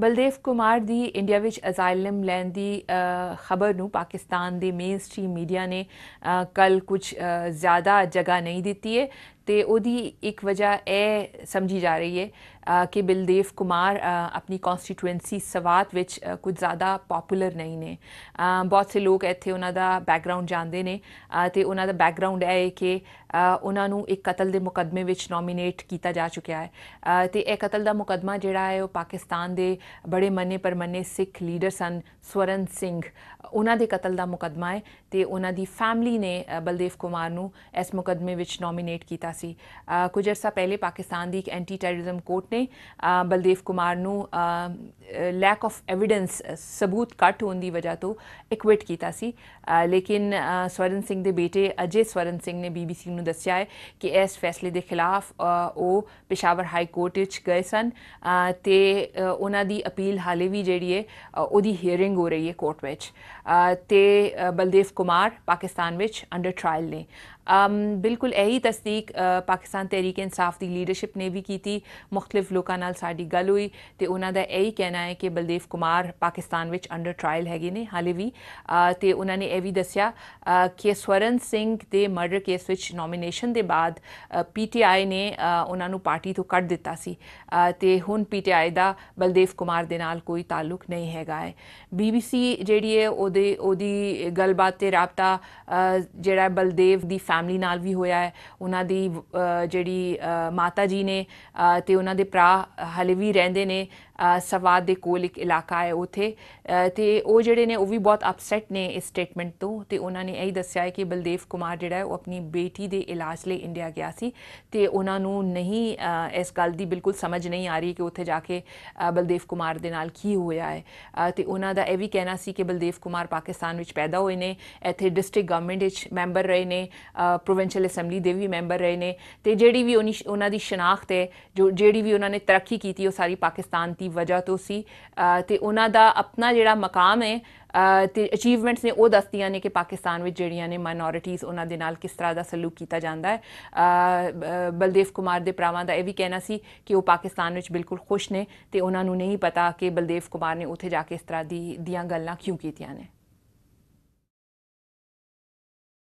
ਬਲਦੇਵ ਕੁਮਾਰ ਦੀ ਇੰਡੀਆ ਵਿੱਚ ਅਸਾਈਲਮ ਲੈਣ ਦੀ ਖਬਰ ਨੂੰ ਪਾਕਿਸਤਾਨ ਦੇ ਮੇਨਸਟ੍ਰੀਮ ਮੀਡੀਆ ਨੇ ਕੱਲ ਕੁਝ ਜ਼ਿਆਦਾ ਜਗ੍ਹਾ ਨਹੀਂ ਦਿੱਤੀ ਹੈ ਤੇ ਉਹਦੀ ਇੱਕ ਵਜ੍ਹਾ ਇਹ ਸਮਝੀ ਜਾ ਰਹੀ ਹੈ ਕਿ ਬਿਲਦੇਵ ਕੁਮਾਰ ਆਪਣੀ ਕਨਸਟੀਟੂਐਂਸੀ ਸਵਾਤ ਵਿੱਚ ਕੁਝ ਜ਼ਿਆਦਾ ਪਪੂਲਰ ਨਹੀਂ ਨੇ ਬਹੁਤ ਸੇ ਲੋਕ ਇੱਥੇ ਉਹਨਾਂ ਦਾ ਬੈਕਗ੍ਰਾਉਂਡ ਜਾਣਦੇ ਨੇ ਤੇ ਉਹਨਾਂ ਦਾ ਬੈਕਗ੍ਰਾਉਂਡ ਇਹ ਹੈ ਕਿ ਉਹਨਾਂ ਨੂੰ ਇੱਕ ਕਤਲ ਦੇ ਮੁਕਦਮੇ ਵਿੱਚ ਨੋਮੀਨੇਟ ਕੀਤਾ ਜਾ ਚੁੱਕਿਆ ਹੈ ਤੇ ਇਹ ਕਤਲ ਦਾ ਮੁਕਦਮਾ ਜਿਹੜਾ ਹੈ ਉਹ ਪਾਕਿਸਤਾਨ ਦੇ ਬੜੇ ਮੰਨੇ ਪਰਮੰਨੇ ਸਿੱਖ ਲੀਡਰ ਸਨ ਸਵਰਨ ਸਿੰਘ ਉਹਨਾਂ ਦੇ ਕਤਲ ਦਾ ਮੁਕਦਮਾ ਹੈ ਤੇ ਉਹਨਾਂ ਦੀ ਫੈਮਿਲੀ ਨੇ ਬਲਦੇਵ ਕੁਮਾਰ ਨੂੰ ਇਸ ਮੁਕਦਮੇ ਵਿੱਚ ਨੋਮੀਨੇਟ ਕੀਤਾ ਸੀ ਕੁਝ ਅਰਸਾ ਪਹਿਲੇ ਪਾਕਿਸਤਾਨ ਦੀ ਇੱਕ ਐਂਟੀ ਟੈਰਰਿਜ਼ਮ ਕੋਰਟ ਨੇ ਬਲਦੇਵ ਕੁਮਾਰ ਨੂੰ ਲੈਕ ਆਫ ਐਵੀਡੈਂਸ ਸਬੂਤ ਕੱਟ ਹੋਣ ਦੀ ਵਜ੍ਹਾ ਤੋਂ ਇਕਵਿਟ ਕੀਤਾ ਸੀ ਲੇਕਿਨ ਸਵਰਨ ਸਿੰਘ ਦੇ ਬੇਟੇ ਅਜੇ ਸਵਰਨ ਸਿੰਘ ਨੇ ਬੀਬੀਸੀ ਨੂੰ ਦੱਸਿਆ ਹੈ ਕਿ ਇਸ ਫੈਸਲੇ ਦੇ ਖਿਲਾਫ ਉਹ ਪਿਸ਼ਾਵਰ ਹਾਈ ਕੋਰਟ ਵਿੱਚ ਗਏ ਸਨ ਤੇ ਉਹਨਾਂ ਦੀ ਅਪੀਲ ਹਾਲੇ ਵੀ ਜਿਹੜੀ ਹੈ ਉਹਦੀ ਹੀਅਰਿੰਗ ਹੋ ਰਹੀ ਹੈ ਕੋਰਟ ਵਿੱਚ ਤੇ ਬਲਦੇਵ ਕੁਮਾਰ ਪਾਕਿਸਤਾਨ ਵਿੱਚ ਅੰਡਰ ਟ੍ਰਾਇਲ ਨੇ ਬਿਲਕੁਲ ਇਹੀ ਤਸਦੀਕ ਪਾਕਿਸਤਾਨ ਤਹਿਰੀਕ ਇਨਸਾਫ ਦੀ ਲੀਡਰਸ਼ਿਪ ਨੇ ਵੀ ਕੀਤੀ ਮੁxtਲਿਫ ਲੋਕਾਂ ਨਾਲ ਸਾਡੀ ਗੱਲ ਹੋਈ ਤੇ ਉਹਨਾਂ ਦਾ ਇਹ ਹੀ ਕਹਿਣਾ ਹੈ ਕਿ ਬਲਦੇਵ ਕੁਮਾਰ ਪਾਕਿਸਤਾਨ ਵਿੱਚ ਅੰਡਰ ਟ੍ਰਾਇਲ ਹੈਗੇ ਨੇ ਹਾਲੇ ਵੀ ਤੇ ਉਹਨਾਂ ਨੇ ਇਹ ਵੀ ਦੱਸਿਆ ਕਿ ਸਵਰਨ ਸਿੰਘ ਦੇ ਮਰਡਰ ਕੇਸ ਵਿੱਚ ਨੋਮੀਨੇਸ਼ਨ ਦੇ ਬਾਅਦ ਪੀਟੀਆਈ ਨੇ ਉਹਨਾਂ ਨੂੰ ਪਾਰਟੀ ਤੋਂ ਕੱਢ ਦਿੱਤਾ ਸੀ ਤੇ ਹੁਣ ਪੀਟੀਆਈ ਦਾ ਬਲਦੇਵ ਕੁਮਾਰ ਦੇ ਨਾਲ ਕੋਈ ਤਾਲੁਕ ਨਹੀਂ ਹੈਗਾ ਹੈ ਬੀਬੀਸੀ ਜਿਹੜੀ ਹੈ ਉਹਦੇ ਉਹਦੀ ਗੱਲਬਾਤ ਤੇ ਰਾਬਤਾ ਜਿਹੜਾ ਬਲਦੇਵ ਦੀ ਫੈਮਿਲੀ ਨਾਲ ਵੀ ਹੋਇਆ ਹੈ ਉਹਨਾਂ ਦੀ ਜਿਹੜੀ ਮਾਤਾ ਜੀ ਨੇ ਤੇ ਉਹਨਾਂ ਦੇ ਭਰਾ ਹਲੇ ਵੀ ਰਹਿੰਦੇ ਨੇ ਸਵਾਦ ਦੇ ਕੋਲ ਇੱਕ ਇਲਾਕਾ ਹੈ ਉਥੇ ਤੇ ਉਹ ਜਿਹੜੇ ਨੇ ਉਹ ਵੀ ਬਹੁਤ ਅਪਸੈਟ ਨੇ ਇਸ ਸਟੇਟਮੈਂਟ ਤੋਂ ਤੇ ਉਹਨਾਂ ਨੇ ਇਹ ਦੱਸਿਆ ਹੈ ਕਿ ਬਲਦੇਵ ਕੁਮਾਰ ਜਿਹੜਾ ਹੈ ਉਹ ਆਪਣੀ ਬੇਟੀ ਦੇ ਇਲਾਜ ਲਈ ਇੰਡੀਆ ਗਿਆ ਸੀ ਤੇ ਉਹਨਾਂ ਨੂੰ ਨਹੀਂ ਇਸ ਗੱਲ ਦੀ ਬਿਲਕੁਲ ਸਮਝ ਨਹੀਂ ਆ ਰਹੀ ਕਿ ਉੱਥੇ ਜਾ ਕੇ ਬਲਦੇਵ ਕੁਮਾਰ ਦੇ ਨਾਲ ਕੀ ਹੋਇਆ ਹੈ ਤੇ ਉਹਨਾਂ ਦਾ ਇਹ ਵੀ ਕਹਿਣਾ ਸੀ ਕਿ ਬਲਦੇਵ ਕੁਮਾਰ ਪਾਕਿਸਤਾਨ ਵਿੱਚ ਪੈਦਾ ਹੋਏ ਨੇ ਇੱਥੇ ਡਿਸਟ੍ਰਿਕਟ ਗਵਰਨਮੈਂਟ ਵਿੱਚ ਮੈਂਬਰ ਰਹੇ ਨੇ ਪ੍ਰੋਵਿੰਸ਼ੀਅਲ ਅਸੈਂਬਲੀ ਦੇ ਵੀ ਮੈਂਬਰ ਰਹੇ ਨੇ ਤੇ ਜਿਹੜੀ ਵੀ ਉਹਨਾਂ ਦੀ ਸ਼ਨਾਖਤ ਹੈ ਜੋ ਜਿਹੜੀ ਵੀ ਉਹਨਾਂ ਨੇ ਤਰੱਕੀ ਕੀਤੀ ਉਹ ਸਾਰੀ ਪਾਕਿਸਤਾਨ ਦੀ ਦੀ ਵਜ੍ਹਾ ਤੋਂ ਸੀ ਤੇ ਉਹਨਾਂ ਦਾ ਆਪਣਾ ਜਿਹੜਾ ਮਕਾਮ ਹੈ ਤੇ ਅਚੀਵਮੈਂਟਸ ਨੇ ਉਹ ਦੱਸਦੀਆਂ ਨੇ ਕਿ ਪਾਕਿਸਤਾਨ ਵਿੱਚ ਜਿਹੜੀਆਂ ਨੇ ਮਾਈਨੋਰਿਟੀਜ਼ ਉਹਨਾਂ ਦੇ ਨਾਲ ਕਿਸ ਤਰ੍ਹਾਂ ਦਾ ਸਲੂਕ ਕੀਤਾ ਜਾਂਦਾ ਹੈ ਬਲਦੇਵ ਕੁਮਾਰ ਦੇ ਪਰਾਵਾਂ ਦਾ ਇਹ ਵੀ ਕਹਿਣਾ ਸੀ ਕਿ ਉਹ ਪਾਕਿਸਤਾਨ ਵਿੱਚ ਬਿਲਕੁਲ ਖੁਸ਼ ਨੇ ਤੇ ਉਹਨਾਂ ਨੂੰ ਨਹੀਂ ਪਤਾ ਕਿ ਬਲਦੇਵ ਕੁਮਾਰ ਨੇ ਉੱਥੇ ਜਾ ਕੇ ਇਸ ਤਰ੍ਹਾਂ ਦੀ ਦੀਆਂ ਗੱਲਾਂ ਕਿਉਂ ਕੀਤੀਆਂ ਨੇ